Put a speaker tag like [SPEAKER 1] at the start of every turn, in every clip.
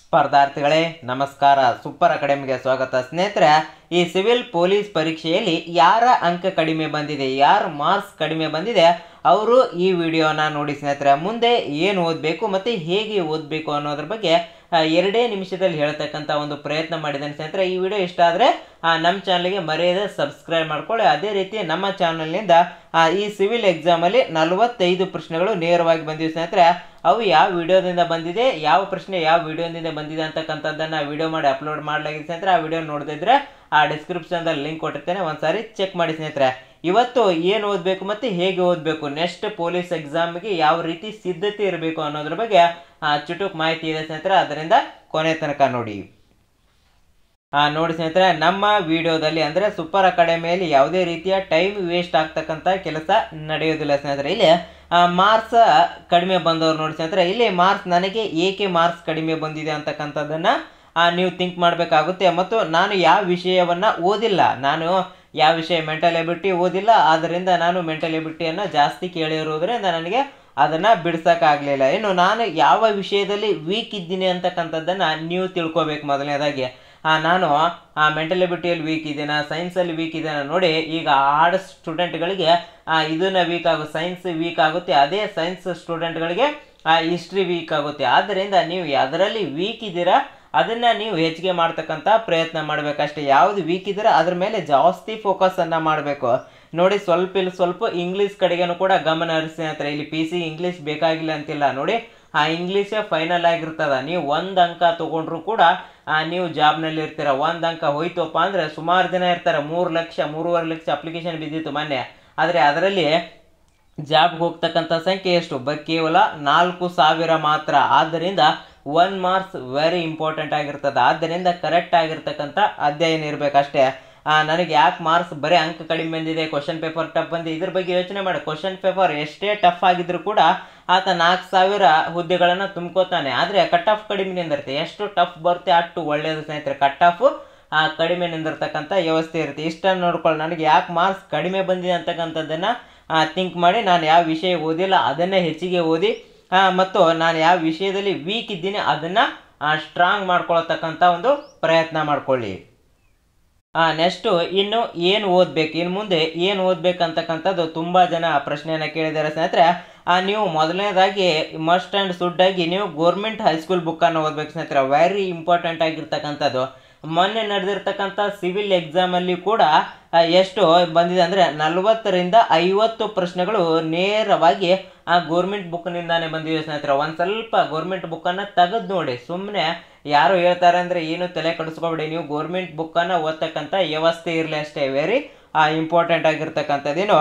[SPEAKER 1] ಸ್ಪರ್ಧಾರ್ಥಿಗಳೇ ನಮಸ್ಕಾರ ಸೂಪರ್ ಅಕಾಡೆಮಿಗೆ ಸ್ವಾಗತ ಸ್ನೇಹಿತರೆ ಈ ಸಿವಿಲ್ ಪೊಲೀಸ್ ಪರೀಕ್ಷೆಯಲ್ಲಿ ಯಾರ ಅಂಕ ಕಡಿಮೆ ಬಂದಿದೆ ಯಾರ ಮಾರ್ಕ್ಸ್ ಕಡಿಮೆ ಬಂದಿದೆ ಅವರು ಈ ವಿಡಿಯೋನ ನೋಡಿ ಸ್ನೇಹಿತರೆ ಮುಂದೆ ಏನು ಓದಬೇಕು ಮತ್ತು ಹೇಗೆ ಓದಬೇಕು ಅನ್ನೋದ್ರ ಬಗ್ಗೆ ಎರಡೇ ನಿಮಿಷದಲ್ಲಿ ಹೇಳ್ತಕ್ಕಂಥ ಒಂದು ಪ್ರಯತ್ನ ಮಾಡಿದ್ದೇನೆ ಸ್ನೇಹಿತರೆ ಈ ವಿಡಿಯೋ ಇಷ್ಟ ಆದರೆ ನಮ್ಮ ಚಾನಲ್ಗೆ ಮರೆಯದೆ ಸಬ್ಸ್ಕ್ರೈಬ್ ಮಾಡ್ಕೊಳ್ಳಿ ಅದೇ ರೀತಿ ನಮ್ಮ ಚಾನಲ್ನಿಂದ ಈ ಸಿವಿಲ್ ಎಕ್ಸಾಮಲ್ಲಿ ನಲವತ್ತೈದು ಪ್ರಶ್ನೆಗಳು ನೇರವಾಗಿ ಬಂದಿವೆ ಸ್ನೇಹಿತರೆ ಅವು ಯಾವ ವಿಡಿಯೋದಿಂದ ಬಂದಿದೆ ಯಾವ ಪ್ರಶ್ನೆ ಯಾವ ವಿಡಿಯೋದಿಂದ ಬಂದಿದೆ ಅಂತಕ್ಕಂಥದ್ದನ್ನು ವಿಡಿಯೋ ಮಾಡಿ ಅಪ್ಲೋಡ್ ಮಾಡಲಾಗಿದೆ ಸ್ನೇಹಿತರೆ ಆ ವಿಡಿಯೋ ನೋಡದಿದ್ರೆ ಆ ಡಿಸ್ಕ್ರಿಪ್ಷನ್ದಲ್ಲಿ ಲಿಂಕ್ ಕೊಟ್ಟಿರ್ತೇನೆ ಒಂದು ಸಾರಿ ಚೆಕ್ ಮಾಡಿ ಸ್ನೇಹಿತರೆ ಇವತ್ತು ಏನು ಓದಬೇಕು ಮತ್ತು ಹೇಗೆ ಓದಬೇಕು ನೆಕ್ಸ್ಟ್ ಪೊಲೀಸ್ ಎಕ್ಸಾಮ್ಗೆ ಯಾವ ರೀತಿ ಸಿದ್ಧತೆ ಇರಬೇಕು ಅನ್ನೋದ್ರ ಬಗ್ಗೆ ಚುಟುಕ್ ಮಾಹಿತಿ ಇದೆ ಸ್ನೇಹಿತರೆ ಅದರಿಂದ ಕೊನೆ ತನಕ ನೋಡಿ ನೋಡಿ ಸ್ನೇಹಿತರೆ ನಮ್ಮ ವಿಡಿಯೋದಲ್ಲಿ ಅಂದರೆ ಸೂಪರ್ ಅಕಾಡೆಮಿಯಲ್ಲಿ ಯಾವುದೇ ರೀತಿಯ ಟೈಮ್ ವೇಸ್ಟ್ ಆಗ್ತಕ್ಕಂಥ ಕೆಲಸ ನಡೆಯೋದಿಲ್ಲ ಸ್ನೇಹಿತರೆ ಇಲ್ಲಿ ಮಾರ್ಕ್ಸ್ ಕಡಿಮೆ ಬಂದವರು ನೋಡಿ ಸ್ನೇಹಿತರೆ ಇಲ್ಲಿ ಮಾರ್ಕ್ಸ್ ನನಗೆ ಏಕೆ ಮಾರ್ಕ್ಸ್ ಕಡಿಮೆ ಬಂದಿದೆ ಅಂತಕ್ಕಂಥದ್ದನ್ನು ನೀವು ಥಿಂಕ್ ಮಾಡಬೇಕಾಗುತ್ತೆ ಮತ್ತು ನಾನು ಯಾವ ವಿಷಯವನ್ನು ಓದಿಲ್ಲ ನಾನು ಯಾವ ವಿಷಯ ಮೆಂಟಲ್ ಎಬಿಲಿಟಿ ಓದಿಲ್ಲ ಆದ್ದರಿಂದ ನಾನು ಮೆಂಟಲ್ ಎಬಿಲಿಟಿಯನ್ನು ಜಾಸ್ತಿ ಕೇಳಿರೋದ್ರಿಂದ ನನಗೆ ಅದನ್ನು ಬಿಡ್ಸೋಕ್ಕಾಗಲಿಲ್ಲ ಇನ್ನು ನಾನು ಯಾವ ವಿಷಯದಲ್ಲಿ ವೀಕ್ ಇದ್ದೀನಿ ಅಂತಕ್ಕಂಥದ್ದನ್ನು ನೀವು ತಿಳ್ಕೊಬೇಕು ಮೊದಲನೇದಾಗಿ ನಾನು ಆ ಮೆಂಟಲಿಬಿಟಿಯಲ್ಲಿ ವೀಕ್ ಇದ್ದೀನ ಸೈನ್ಸಲ್ಲಿ ವೀಕ್ ಇದ್ದೀನ ನೋಡಿ ಈಗ ಆರ್ಟ್ಸ್ ಸ್ಟೂಡೆಂಟ್ಗಳಿಗೆ ಇದನ್ನ ವೀಕ್ ಆಗು ಸೈನ್ಸ್ ವೀಕ್ ಆಗುತ್ತೆ ಅದೇ ಸೈನ್ಸ್ ಸ್ಟೂಡೆಂಟ್ಗಳಿಗೆ ಹಿಸ್ಟ್ರಿ ವೀಕ್ ಆಗುತ್ತೆ ಆದ್ದರಿಂದ ನೀವು ಅದರಲ್ಲಿ ವೀಕ್ ಇದ್ದೀರಾ ಅದನ್ನು ನೀವು ಹೆಚ್ಚಿಗೆ ಮಾಡ್ತಕ್ಕಂಥ ಪ್ರಯತ್ನ ಮಾಡಬೇಕಷ್ಟೇ ಯಾವುದು ವೀಕ್ ಇದ್ದೀರಾ ಅದ್ರ ಮೇಲೆ ಜಾಸ್ತಿ ಫೋಕಸನ್ನು ಮಾಡಬೇಕು ನೋಡಿ ಸ್ವಲ್ಪ ಇಲ್ಲಿ ಸ್ವಲ್ಪ ಇಂಗ್ಲೀಷ್ ಕಡೆಗೇನು ಕೂಡ ಗಮನ ಹರಿಸಿ ಅಂತಾರೆ ಇಲ್ಲಿ ಪಿ ಸಿ ಇಂಗ್ಲೀಷ್ ಬೇಕಾಗಿಲ್ಲ ಅಂತಿಲ್ಲ ನೋಡಿ ಆ ಇಂಗ್ಲೀಷೇ ಫೈನಲ್ ಆಗಿರ್ತದ ನೀವು ಒಂದು ಅಂಕ ತೊಗೊಂಡ್ರು ಕೂಡ ನೀವು ಜಾಬ್ನಲ್ಲಿ ಇರ್ತೀರ ಒಂದು ಅಂಕ ಹೋಯ್ತಪ್ಪ ಅಂದರೆ ಸುಮಾರು ಜನ ಇರ್ತಾರೆ ಮೂರು ಲಕ್ಷ ಮೂರುವರೆ ಲಕ್ಷ ಅಪ್ಲಿಕೇಶನ್ ಬಿದ್ದಿತ್ತು ಮೊನ್ನೆ ಆದರೆ ಅದರಲ್ಲಿ ಜಾಬ್ಗೆ ಹೋಗ್ತಕ್ಕಂಥ ಸಂಖ್ಯೆ ಎಷ್ಟು ಬ ಕೇವಲ ನಾಲ್ಕು ಸಾವಿರ ಮಾತ್ರ ಆದ್ದರಿಂದ ಒನ್ ಮಾರ್ಕ್ಸ್ ವೆರಿ ಇಂಪಾರ್ಟೆಂಟ್ ಆಗಿರ್ತದೆ ಆದ್ದರಿಂದ ಕರೆಕ್ಟ್ ಆಗಿರ್ತಕ್ಕಂಥ ಅಧ್ಯಯನ ಇರಬೇಕಷ್ಟೇ ನನಗೆ ಯಾಕೆ ಮಾರ್ಕ್ಸ್ ಬರೀ ಅಂಕ ಕಡಿಮೆ ಬಂದಿದೆ ಕ್ವಶನ್ ಪೇಪರ್ ಟಫ್ ಬಂದಿದೆ ಇದ್ರ ಬಗ್ಗೆ ಯೋಚನೆ ಮಾಡಿ ಕ್ವಶನ್ ಪೇಪರ್ ಎಷ್ಟೇ ಟಫ್ ಆಗಿದ್ರೂ ಕೂಡ ಆತ ನಾಲ್ಕು ಸಾವಿರ ಹುದ್ದೆಗಳನ್ನು ತುಂಬ್ಕೋತಾನೆ ಆದರೆ ಕಟ್ ಆಫ್ ಕಡಿಮೆ ನಿಂದಿರುತ್ತೆ ಎಷ್ಟು ಟಫ್ ಬರುತ್ತೆ ಅಷ್ಟು ಒಳ್ಳೆಯದು ಸ್ನೇಹಿತರೆ ಕಟ್ ಆಫ್ ಕಡಿಮೆ ನಿಂದಿರತಕ್ಕಂಥ ವ್ಯವಸ್ಥೆ ಇರುತ್ತೆ ಇಷ್ಟನ್ನು ನೋಡ್ಕೊಳ್ಳಿ ನನಗೆ ಯಾಕೆ ಮಾರ್ಕ್ಸ್ ಕಡಿಮೆ ಬಂದಿದೆ ಅಂತಕ್ಕಂಥದ್ದನ್ನು ಥಿಂಕ್ ಮಾಡಿ ನಾನು ಯಾವ ವಿಷಯ ಓದಿಲ್ಲ ಅದನ್ನೇ ಹೆಚ್ಚಿಗೆ ಓದಿ ಮತ್ತು ನಾನು ಯಾವ ವಿಷಯದಲ್ಲಿ ವೀಕ್ ಇದ್ದೀನಿ ಅದನ್ನು ಸ್ಟ್ರಾಂಗ್ ಮಾಡ್ಕೊಳತಕ್ಕಂಥ ಒಂದು ಪ್ರಯತ್ನ ಮಾಡಿಕೊಳ್ಳಿ ನೆಕ್ಸ್ಟು ಇನ್ನು ಏನು ಓದಬೇಕು ಇನ್ನು ಮುಂದೆ ಏನು ಓದಬೇಕಂತಕ್ಕಂಥದ್ದು ತುಂಬ ಜನ ಪ್ರಶ್ನೆಯನ್ನು ಕೇಳಿದ್ದಾರೆ ಸ್ನೇಹಿತರೆ ಆ ನೀವು ಮೊದಲನೇದಾಗಿ ಮಸ್ಟ್ ಆ್ಯಂಡ್ ಸುಡ್ಡಾಗಿ ನೀವು ಗೋರ್ಮೆಂಟ್ ಹೈಸ್ಕೂಲ್ ಬುಕ್ಕನ್ನು ಓದಬೇಕು ಸ್ನೇಹಿತರೆ ವೆರಿ ಇಂಪಾರ್ಟೆಂಟ್ ಆಗಿರ್ತಕ್ಕಂಥದ್ದು ಮೊನ್ನೆ ನಡೆದಿರ್ತಕ್ಕಂಥ ಸಿವಿಲ್ ಎಕ್ಸಾಮಲ್ಲಿ ಕೂಡ ಎಷ್ಟು ಬಂದಿದೆ ಅಂದರೆ ನಲವತ್ತರಿಂದ ಐವತ್ತು ಪ್ರಶ್ನೆಗಳು ನೇರವಾಗಿ ಆ ಗೋರ್ಮೆಂಟ್ ಬುಕ್ನಿಂದಾನೇ ಬಂದಿವೆ ಸ್ನೇಹಿತರೆ ಒಂದು ಸ್ವಲ್ಪ ಗೋರ್ಮೆಂಟ್ ಬುಕ್ಕನ್ನು ತೆಗೆದು ನೋಡಿ ಸುಮ್ಮನೆ ಯಾರು ಹೇಳ್ತಾರೆ ಅಂದರೆ ಏನು ತಲೆ ಕಡಿಸ್ಕೊಬೇಡಿ ನೀವು ಗೌರ್ಮೆಂಟ್ ಬುಕ್ಕನ್ನು ಓದ್ತಕ್ಕಂಥ ವ್ಯವಸ್ಥೆ ಇರಲಿ ಅಷ್ಟೇ ವೆರಿ ಇಂಪಾರ್ಟೆಂಟ್ ಆಗಿರ್ತಕ್ಕಂಥದ್ದೇನು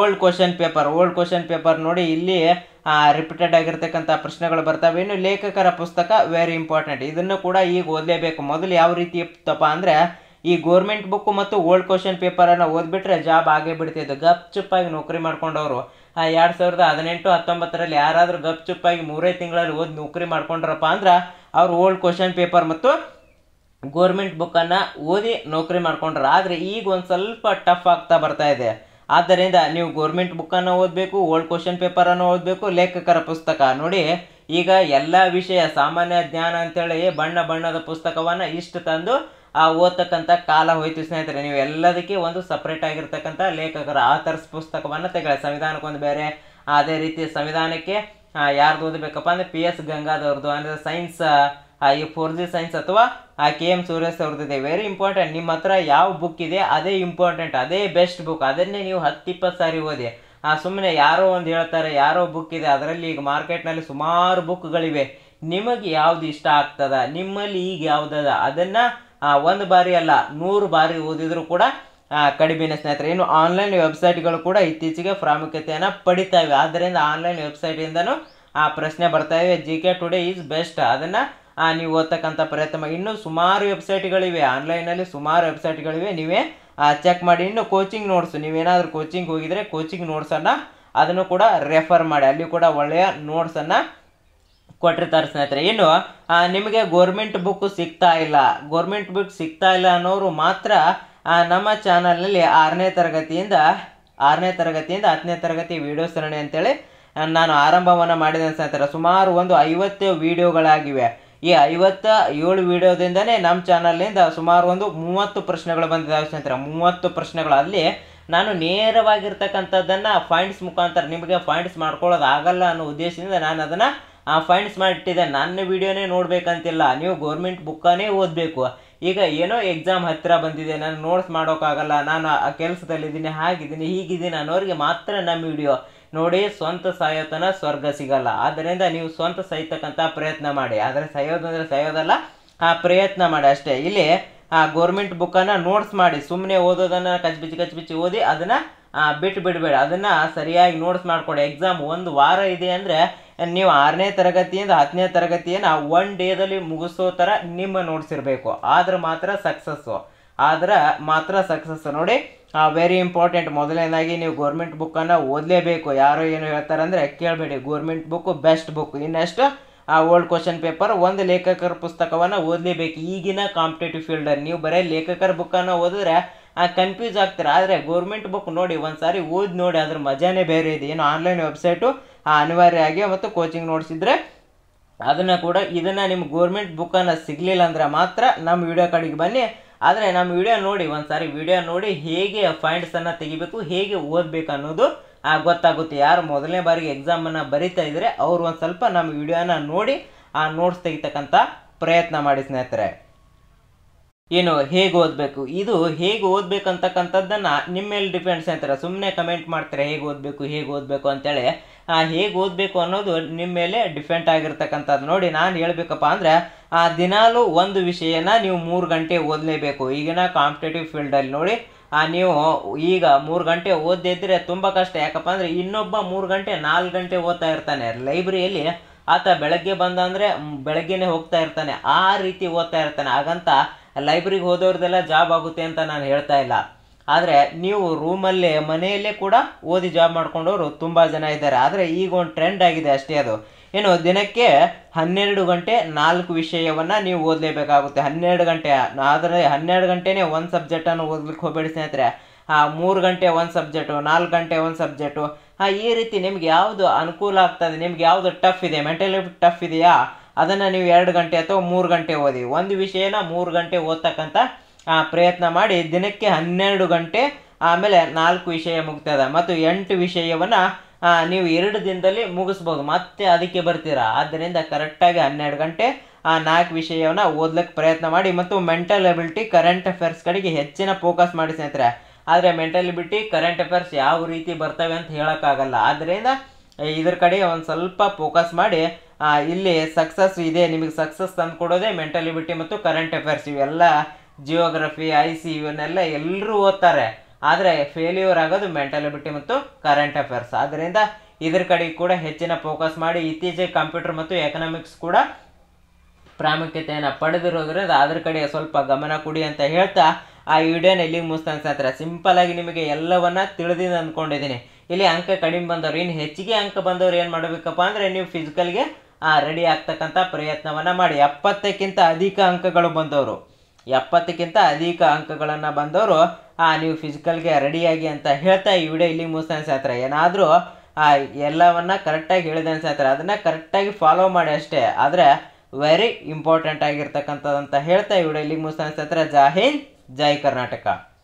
[SPEAKER 1] old question paper old question paper ನೋಡಿ ಇಲ್ಲಿ ರಿಪೀಟೆಡ್ ಆಗಿರ್ತಕ್ಕಂಥ ಪ್ರಶ್ನೆಗಳು ಬರ್ತವೆ ಇನ್ನು ಲೇಖಕರ ಪುಸ್ತಕ ವೆರಿ ಇಂಪಾರ್ಟೆಂಟ್ ಇದನ್ನು ಕೂಡ ಈಗ ಓದಲೇಬೇಕು ಮೊದಲು ಯಾವ ರೀತಿ ಇತ್ತಪ್ಪ ಅಂದರೆ ಈ ಗೋರ್ಮೆಂಟ್ ಬುಕ್ಕು ಮತ್ತು ಓಲ್ಡ್ ಕ್ವಶನ್ ಪೇಪರನ್ನು ಓದ್ಬಿಟ್ರೆ ಜಾಬ್ ಆಗೇ ಬಿಡ್ತಿದ್ದು ಗಪ್ ಚುಪ್ಪಾಗಿ ನೌಕರಿ ಮಾಡ್ಕೊಂಡವರು ಆ ಎರಡು ಸಾವಿರದ ಹದಿನೆಂಟು ಹತ್ತೊಂಬತ್ತರಲ್ಲಿ ಯಾರಾದರೂ ಗಪ್ ಚುಪ್ಪಾಗಿ ಮೂರೇ ತಿಂಗಳಲ್ಲಿ ಓದಿ ನೌಕರಿ ಮಾಡ್ಕೊಂಡ್ರಪ್ಪ ಅಂದ್ರೆ ಅವ್ರು ಓಲ್ಡ್ ಕ್ವಶನ್ ಪೇಪರ್ ಮತ್ತು ಗೋರ್ಮೆಂಟ್ ಬುಕ್ಕನ್ನು ಓದಿ ನೌಕರಿ ಮಾಡ್ಕೊಂಡ್ರೆ ಆದರೆ ಈಗ ಒಂದು ಸ್ವಲ್ಪ ಟಫ್ ಆಗ್ತಾ ಬರ್ತಾ ಇದೆ ಆದ್ದರಿಂದ ನೀವು ಗೋರ್ಮೆಂಟ್ ಬುಕ್ಕನ್ನು ಓದಬೇಕು ಓಲ್ಡ್ ಕ್ವಶನ್ ಪೇಪರನ್ನು ಓದಬೇಕು ಲೇಖಕರ ಪುಸ್ತಕ ನೋಡಿ ಈಗ ಎಲ್ಲ ವಿಷಯ ಸಾಮಾನ್ಯ ಜ್ಞಾನ ಅಂತೇಳಿ ಬಣ್ಣ ಬಣ್ಣದ ಪುಸ್ತಕವನ್ನು ಇಷ್ಟು ತಂದು ಆ ಓದ್ತಕ್ಕಂಥ ಕಾಲ ಹೋಯ್ತು ಸ್ನೇಹಿತರೆ ನೀವು ಎಲ್ಲದಕ್ಕೆ ಒಂದು ಸಪ್ರೇಟ್ ಆಗಿರ್ತಕ್ಕಂಥ ಲೇಖಕರ ಆಥರ್ಸ್ ಪುಸ್ತಕವನ್ನು ಸಂವಿಧಾನಕ್ಕೆ ಸಂವಿಧಾನಕ್ಕೊಂದು ಬೇರೆ ಅದೇ ರೀತಿ ಸಂವಿಧಾನಕ್ಕೆ ಯಾರ್ದು ಓದಬೇಕಪ್ಪ ಅಂದರೆ ಪಿ ಎಸ್ ಗಂಗಾದವ್ರದ್ದು ಅಂದರೆ ಸೈನ್ಸ್ ಈ ಫೋರ್ ಜಿ ಸೈನ್ಸ್ ಅಥವಾ ಕೆ ಎಮ್ ಸೂರ್ಯಸ್ ಇದೆ ವೆರಿ ಇಂಪಾರ್ಟೆಂಟ್ ನಿಮ್ಮ ಹತ್ರ ಯಾವ ಬುಕ್ ಇದೆ ಅದೇ ಇಂಪಾರ್ಟೆಂಟ್ ಅದೇ ಬೆಸ್ಟ್ ಬುಕ್ ಅದನ್ನೇ ನೀವು ಹತ್ತಿಪ್ಪತ್ತು ಸಾರಿ ಓದಿ ಆ ಸುಮ್ಮನೆ ಯಾರೋ ಒಂದು ಹೇಳ್ತಾರೆ ಯಾರೋ ಬುಕ್ ಇದೆ ಅದರಲ್ಲಿ ಈಗ ಮಾರ್ಕೆಟ್ನಲ್ಲಿ ಸುಮಾರು ಬುಕ್ಗಳಿವೆ ನಿಮಗೆ ಯಾವ್ದು ಇಷ್ಟ ಆಗ್ತದ ನಿಮ್ಮಲ್ಲಿ ಈಗ ಯಾವ್ದದ ಅದನ್ನು ಒಂದು ಬಾರಿ ಅಲ್ಲ ನೂರು ಬಾರಿ ಓದಿದರೂ ಕೂಡ ಕಡಿಮೆನ ಸ್ನೇಹಿತರೆ ಇನ್ನು ಆನ್ಲೈನ್ ವೆಬ್ಸೈಟ್ಗಳು ಕೂಡ ಇತ್ತೀಚೆಗೆ ಪ್ರಾಮುಖ್ಯತೆಯನ್ನು ಪಡಿತಾ ಇವೆ ಆದ್ದರಿಂದ ಆನ್ಲೈನ್ ವೆಬ್ಸೈಟಿಂದನೂ ಆ ಪ್ರಶ್ನೆ ಬರ್ತಾ ಇವೆ G K today is best ಅದನ್ನು ನೀವು ಓದ್ತಕ್ಕಂಥ ಪ್ರಯತ್ನ ಇನ್ನೂ ಸುಮಾರು ವೆಬ್ಸೈಟ್ಗಳಿವೆ ಆನ್ಲೈನಲ್ಲಿ ಸುಮಾರು ವೆಬ್ಸೈಟ್ಗಳಿವೆ ನೀವೇ ಚೆಕ್ ಮಾಡಿ ಇನ್ನು ಕೋಚಿಂಗ್ ನೋಟ್ಸು ನೀವೇನಾದರೂ ಕೋಚಿಂಗ್ ಹೋಗಿದರೆ ಕೋಚಿಂಗ್ ನೋಟ್ಸನ್ನು ಅದನ್ನು ಕೂಡ ರೆಫರ್ ಮಾಡಿ ಅಲ್ಲಿ ಕೂಡ ಒಳ್ಳೆಯ ನೋಟ್ಸನ್ನು ಕೊಟ್ಟಿರ್ತಾರೆ ಸ್ನೇಹಿತರೆ ಇನ್ನು ನಿಮಗೆ ಗೋರ್ಮೆಂಟ್ ಬುಕ್ ಸಿಗ್ತಾ ಇಲ್ಲ ಗೋರ್ಮೆಂಟ್ ಬುಕ್ ಸಿಗ್ತಾ ಇಲ್ಲ ಅನ್ನೋರು ಮಾತ್ರ ನಮ್ಮ ಚಾನಲಲ್ಲಿ ಆರನೇ ತರಗತಿಯಿಂದ ಆರನೇ ತರಗತಿಯಿಂದ ಹತ್ತನೇ ತರಗತಿ ವಿಡಿಯೋ ಸರಣಿ ಅಂತೇಳಿ ನಾನು ಆರಂಭವನ್ನು ಮಾಡಿದ ಸ್ನೇಹಿತರೆ ಸುಮಾರು ಒಂದು ಐವತ್ತು ವಿಡಿಯೋಗಳಾಗಿವೆ ಈ ಐವತ್ತ ಏಳು ವಿಡಿಯೋದಿಂದನೇ ನಮ್ಮ ಚಾನಲ್ನಿಂದ ಸುಮಾರು ಒಂದು ಮೂವತ್ತು ಪ್ರಶ್ನೆಗಳು ಬಂದಿದ್ದಾವೆ ಸ್ನೇಹಿತರೆ ಮೂವತ್ತು ಪ್ರಶ್ನೆಗಳಲ್ಲಿ ನಾನು ನೇರವಾಗಿರ್ತಕ್ಕಂಥದ್ದನ್ನು ಫೈಂಡ್ಸ್ ಮುಖಾಂತರ ನಿಮಗೆ ಫೈಂಡ್ಸ್ ಮಾಡ್ಕೊಳ್ಳೋದು ಆಗಲ್ಲ ಅನ್ನೋ ಉದ್ದೇಶದಿಂದ ನಾನು ಅದನ್ನು ಆ ಫೈನ್ಸ್ ಮಾಡಿಟ್ಟಿದೆ ನನ್ನ ವೀಡಿಯೋನೇ ನೋಡಬೇಕಂತಿಲ್ಲ ನೀವು ಗೋರ್ಮೆಂಟ್ ಬುಕ್ಕನ್ನೇ ಓದಬೇಕು ಈಗ ಏನೋ ಎಕ್ಸಾಮ್ ಹತ್ತಿರ ಬಂದಿದೆ ನಾನು ನೋಟ್ಸ್ ಮಾಡೋಕ್ಕಾಗಲ್ಲ ನಾನು ಆ ಕೆಲಸದಲ್ಲಿದ್ದೀನಿ ಹಾಗಿದ್ದೀನಿ ಹೀಗಿದ್ದೀನಿ ಅನ್ನೋರಿಗೆ ಮಾತ್ರ ನಮ್ಮ ವಿಡಿಯೋ ನೋಡಿ ಸ್ವಂತ ಸಾಯೋತನ ಸ್ವರ್ಗ ಸಿಗಲ್ಲ ಆದ್ದರಿಂದ ನೀವು ಸ್ವಂತ ಸಾಯ್ತಕ್ಕಂಥ ಪ್ರಯತ್ನ ಮಾಡಿ ಆದರೆ ಸಾಯೋದಂದರೆ ಸಾಯೋದಲ್ಲ ಆ ಪ್ರಯತ್ನ ಮಾಡಿ ಅಷ್ಟೇ ಇಲ್ಲಿ ಆ ಗೋರ್ಮೆಂಟ್ ಬುಕ್ಕನ್ನು ನೋಟ್ಸ್ ಮಾಡಿ ಸುಮ್ಮನೆ ಓದೋದನ್ನು ಕಚ್ಬಿಚ್ಚಿ ಕಚ್ಬಿಚ್ಚಿ ಓದಿ ಅದನ್ನು ಬಿಟ್ಟು ಬಿಡಬೇಡ ಅದನ್ನು ಸರಿಯಾಗಿ ನೋಟ್ಸ್ ಮಾಡಿಕೊಡಿ ಎಕ್ಸಾಮ್ ಒಂದು ವಾರ ಇದೆ ಅಂದರೆ ನೀವು ಆರನೇ ತರಗತಿಯಿಂದ ಹತ್ತನೇ ತರಗತಿಯನ್ನು ಒನ್ ಡೇದಲ್ಲಿ ಮುಗಿಸೋ ಥರ ನಿಮ್ಮ ನೋಟ್ಸ್ ಇರಬೇಕು ಆದ್ರೆ ಮಾತ್ರ ಸಕ್ಸಸ್ಸು ಆದ್ರೆ ಮಾತ್ರ ಸಕ್ಸಸ್ ನೋಡಿ ವೆರಿ ಇಂಪಾರ್ಟೆಂಟ್ ಮೊದಲನೇದಾಗಿ ನೀವು ಗೌರ್ಮೆಂಟ್ ಬುಕ್ಕನ್ನು ಓದಲೇಬೇಕು ಯಾರೋ ಏನು ಅಂದರೆ ಕೇಳಬೇಡಿ ಗೋರ್ಮೆಂಟ್ ಬುಕ್ಕು ಬೆಸ್ಟ್ ಬುಕ್ ಇನ್ನೆಷ್ಟು ಆ ಓಲ್ಡ್ ಕ್ವಶನ್ ಪೇಪರ್ ಒಂದು ಲೇಖಕರ ಪುಸ್ತಕವನ್ನು ಓದಲೇಬೇಕು ಈಗಿನ ಕಾಂಪಿಟೇಟಿವ್ ಫೀಲ್ಡಲ್ಲಿ ನೀವು ಬರೀ ಲೇಖಕರ ಬುಕ್ಕನ್ನು ಓದಿದ್ರೆ ಕನ್ಫ್ಯೂಸ್ ಆಗ್ತಾರೆ ಆದರೆ ಗೌರ್ಮೆಂಟ್ ಬುಕ್ ನೋಡಿ ಒಂದು ಸಾರಿ ಓದಿ ನೋಡಿ ಅದ್ರ ಮಜಾನೇ ಬೇರೆ ಇದೆ ಏನು ಆನ್ಲೈನ್ ವೆಬ್ಸೈಟು ಆ ಅನಿವಾರ್ಯ ಆಗಿ ಮತ್ತು ಕೋಚಿಂಗ್ ನೋಡಿಸಿದ್ರೆ ಅದನ್ನು ಕೂಡ ಇದನ್ನು ನಿಮ್ಮ ಗೋರ್ಮೆಂಟ್ ಬುಕ್ಕನ್ನು ಸಿಗಲಿಲ್ಲ ಅಂದ್ರೆ ಮಾತ್ರ ನಮ್ಮ ವಿಡಿಯೋ ಕಡೆಗೆ ಬನ್ನಿ ಆದರೆ ನಮ್ಮ ವಿಡಿಯೋ ನೋಡಿ ಒಂದು ಸಾರಿ ವಿಡಿಯೋ ನೋಡಿ ಹೇಗೆ ಫೈಂಡ್ಸನ್ನು ತೆಗಿಬೇಕು ಹೇಗೆ ಓದಬೇಕು ಅನ್ನೋದು ಗೊತ್ತಾಗುತ್ತೆ ಯಾರು ಮೊದಲನೇ ಬಾರಿಗೆ ಎಕ್ಸಾಮನ್ನು ಬರಿತಾ ಇದ್ದರೆ ಅವ್ರು ಒಂದು ಸ್ವಲ್ಪ ನಮ್ಮ ವಿಡಿಯೋನ ನೋಡಿ ಆ ನೋಟ್ಸ್ ತೆಗಿತಕ್ಕಂಥ ಪ್ರಯತ್ನ ಮಾಡಿ ಸ್ನೇಹಿತರೆ ಏನು ಹೇಗೆ ಓದಬೇಕು ಇದು ಹೇಗೆ ಓದಬೇಕಂತಕ್ಕಂಥದ್ದನ್ನು ನಿಮ್ಮ ಮೇಲೆ ಡಿಪೆಂಡ್ ಸ್ನೇಹಿತರೆ ಸುಮ್ಮನೆ ಕಮೆಂಟ್ ಮಾಡ್ತಾರೆ ಹೇಗೆ ಓದಬೇಕು ಹೇಗೆ ಓದಬೇಕು ಅಂತೇಳಿ ಹೇಗೆ ಓದಬೇಕು ಅನ್ನೋದು ನಿಮ್ಮ ಮೇಲೆ ಡಿಪೆಂಡ್ ಆಗಿರ್ತಕ್ಕಂಥದ್ದು ನೋಡಿ ನಾನು ಹೇಳಬೇಕಪ್ಪ ಅಂದರೆ ಆ ದಿನಾಲೂ ಒಂದು ವಿಷಯನ ನೀವು ಮೂರು ಗಂಟೆ ಓದಲೇಬೇಕು ಈಗಿನ ಕಾಂಪಿಟೇಟಿವ್ ಫೀಲ್ಡಲ್ಲಿ ನೋಡಿ ನೀವು ಈಗ ಮೂರು ಗಂಟೆ ಓದದೇ ತುಂಬ ಕಷ್ಟ ಯಾಕಪ್ಪ ಅಂದರೆ ಇನ್ನೊಬ್ಬ ಮೂರು ಗಂಟೆ ನಾಲ್ಕು ಗಂಟೆ ಓದ್ತಾ ಇರ್ತಾನೆ ಲೈಬ್ರರಿಯಲ್ಲಿ ಆತ ಬೆಳಗ್ಗೆ ಬಂದ ಅಂದರೆ ಬೆಳಗ್ಗೆನೇ ಹೋಗ್ತಾ ಇರ್ತಾನೆ ಆ ರೀತಿ ಓದ್ತಾ ಇರ್ತಾನೆ ಹಾಗಂತ ಲೈಬ್ರರಿಗೆ ಹೋದವ್ರದ್ದೆಲ್ಲ ಜಾಬ್ ಆಗುತ್ತೆ ಅಂತ ನಾನು ಹೇಳ್ತಾ ಇಲ್ಲ ಆದರೆ ನೀವು ರೂಮಲ್ಲೇ ಮನೆಯಲ್ಲೇ ಕೂಡ ಓದಿ ಜಾಬ್ ಮಾಡ್ಕೊಂಡವರು ತುಂಬ ಜನ ಇದ್ದಾರೆ ಆದರೆ ಈಗ ಒಂದು ಟ್ರೆಂಡ್ ಆಗಿದೆ ಅಷ್ಟೇ ಅದು ಏನು ದಿನಕ್ಕೆ ಹನ್ನೆರಡು ಗಂಟೆ ನಾಲ್ಕು ವಿಷಯವನ್ನು ನೀವು ಓದಲೇಬೇಕಾಗುತ್ತೆ ಹನ್ನೆರಡು ಗಂಟೆ ಆದರೆ ಹನ್ನೆರಡು ಗಂಟೆನೇ ಒಂದು ಸಬ್ಜೆಕ್ಟನ್ನು ಓದ್ಲಿಕ್ಕೆ ಹೋಗಬೇಡಿ ಸ್ನೇಹಿತರೆ ಮೂರು ಗಂಟೆ ಒಂದು ಸಬ್ಜೆಕ್ಟು ನಾಲ್ಕು ಗಂಟೆ ಒಂದು ಸಬ್ಜೆಕ್ಟು ಈ ರೀತಿ ನಿಮ್ಗೆ ಯಾವುದು ಅನುಕೂಲ ಆಗ್ತದೆ ನಿಮ್ಗೆ ಯಾವುದು ಟಫ್ ಇದೆ ಮೆಂಟಲಿ ಟಫ್ ಇದೆಯಾ ಅದನ್ನು ನೀವು ಎರಡು ಗಂಟೆ ಅಥವಾ ಮೂರು ಗಂಟೆ ಓದಿ ಒಂದು ವಿಷಯನ ಮೂರು ಗಂಟೆ ಓದ್ತಕ್ಕಂಥ ಪ್ರಯತ್ನ ಮಾಡಿ ದಿನಕ್ಕೆ ಹನ್ನೆರಡು ಗಂಟೆ ಆಮೇಲೆ ನಾಲ್ಕು ವಿಷಯ ಮುಗ್ತದೆ ಮತ್ತು ಎಂಟು ವಿಷಯವನ್ನು ನೀವು ಎರಡು ದಿನದಲ್ಲಿ ಮುಗಿಸ್ಬೋದು ಮತ್ತೆ ಅದಕ್ಕೆ ಬರ್ತೀರಾ ಆದ್ದರಿಂದ ಕರೆಕ್ಟಾಗಿ ಹನ್ನೆರಡು ಗಂಟೆ ಆ ನಾಲ್ಕು ವಿಷಯವನ್ನು ಓದ್ಲಿಕ್ಕೆ ಪ್ರಯತ್ನ ಮಾಡಿ ಮತ್ತು ಮೆಂಟಲ್ ಎಬಿಲಿಟಿ ಕರೆಂಟ್ ಅಫೇರ್ಸ್ ಕಡೆಗೆ ಹೆಚ್ಚಿನ ಫೋಕಸ್ ಮಾಡಿ ಸ್ನೇಹಿತರೆ ಆದರೆ ಮೆಂಟಲ್ ಎಬಿಲಿಟಿ ಕರೆಂಟ್ ಅಫೇರ್ಸ್ ಯಾವ ರೀತಿ ಬರ್ತವೆ ಅಂತ ಹೇಳೋಕ್ಕಾಗಲ್ಲ ಆದ್ದರಿಂದ ಇದ್ರ ಕಡೆ ಒಂದು ಸ್ವಲ್ಪ ಫೋಕಸ್ ಮಾಡಿ ಇಲ್ಲಿ ಸಕ್ಸಸ್ ಇದೆ ನಿಮಗೆ ಸಕ್ಸಸ್ ತಂದು ಕೊಡೋದೇ ಮೆಂಟಲ್ ಎಬಿಲಿಟಿ ಮತ್ತು ಕರೆಂಟ್ ಅಫೇರ್ಸ್ ಇವೆಲ್ಲ ಜಿಯೋಗ್ರಫಿ ಐ ಸಿ ಇವನ್ನೆಲ್ಲ ಎಲ್ಲರೂ ಓದ್ತಾರೆ ಆದರೆ ಫೇಲ್ಯೂರ್ ಆಗೋದು ಮೆಂಟಾಲಿಬಿಟಿ ಮತ್ತು ಕರೆಂಟ್ ಅಫೇರ್ಸ್ ಆದ್ದರಿಂದ ಇದ್ರ ಕಡೆ ಕೂಡ ಹೆಚ್ಚಿನ ಫೋಕಸ್ ಮಾಡಿ ಇತ್ತೀಚೆಗೆ ಕಂಪ್ಯೂಟರ್ ಮತ್ತು ಎಕನಾಮಿಕ್ಸ್ ಕೂಡ ಪ್ರಾಮುಖ್ಯತೆಯನ್ನು ಪಡೆದಿರೋದ್ರಿಂದ ಅದ್ರ ಕಡೆ ಸ್ವಲ್ಪ ಗಮನ ಕೊಡಿ ಅಂತ ಹೇಳ್ತಾ ಆ ವಿಡಿಯೋನ ಇಲ್ಲಿಗೆ ಮುಗಿಸ್ತಾನೆ ಸಿಂಪಲ್ ಆಗಿ ನಿಮಗೆ ಎಲ್ಲವನ್ನ ತಿಳಿದಿದ್ದು ಅಂದ್ಕೊಂಡಿದ್ದೀನಿ ಇಲ್ಲಿ ಅಂಕ ಕಡಿಮೆ ಬಂದವರು ಇನ್ನು ಹೆಚ್ಚಿಗೆ ಅಂಕ ಬಂದವರು ಏನು ಮಾಡಬೇಕಪ್ಪ ಅಂದರೆ ನೀವು ಫಿಸಿಕಲ್ಗೆ ರೆಡಿ ಆಗ್ತಕ್ಕಂಥ ಪ್ರಯತ್ನವನ್ನು ಮಾಡಿ ಎಪ್ಪತ್ತಕ್ಕಿಂತ ಅಧಿಕ ಅಂಕಗಳು ಬಂದವರು ಎಪ್ಪತ್ತಕ್ಕಿಂತ ಅಧಿಕ ಅಂಕಗಳನ್ನು ಬಂದವರು ನೀವು ಫಿಸಿಕಲ್ಗೆ ರೆಡಿಯಾಗಿ ಅಂತ ಹೇಳ್ತಾ ಈ ವಿಡಿಯೋ ಇಲ್ಲಿ ಮುಗಿಸ್ತಾನೆ ಹತ್ರ ಏನಾದರೂ ಎಲ್ಲವನ್ನು ಕರೆಕ್ಟಾಗಿ ಹೇಳಿದೆ ಹತ್ರ ಅದನ್ನು ಕರೆಕ್ಟಾಗಿ ಫಾಲೋ ಮಾಡಿ ಅಷ್ಟೇ ಆದರೆ ವೆರಿ ಇಂಪಾರ್ಟೆಂಟ್ ಆಗಿರ್ತಕ್ಕಂಥದ್ದು ಅಂತ ಹೇಳ್ತಾ ಈ ವಿಡಿಯೋ ಇಲ್ಲಿ ಮುಗಿಸ್ತಾನೆ ಸ್ನೇಹಿತರೆ ಜೈ ಹಿಂದ್ ಜೈ ಕರ್ನಾಟಕ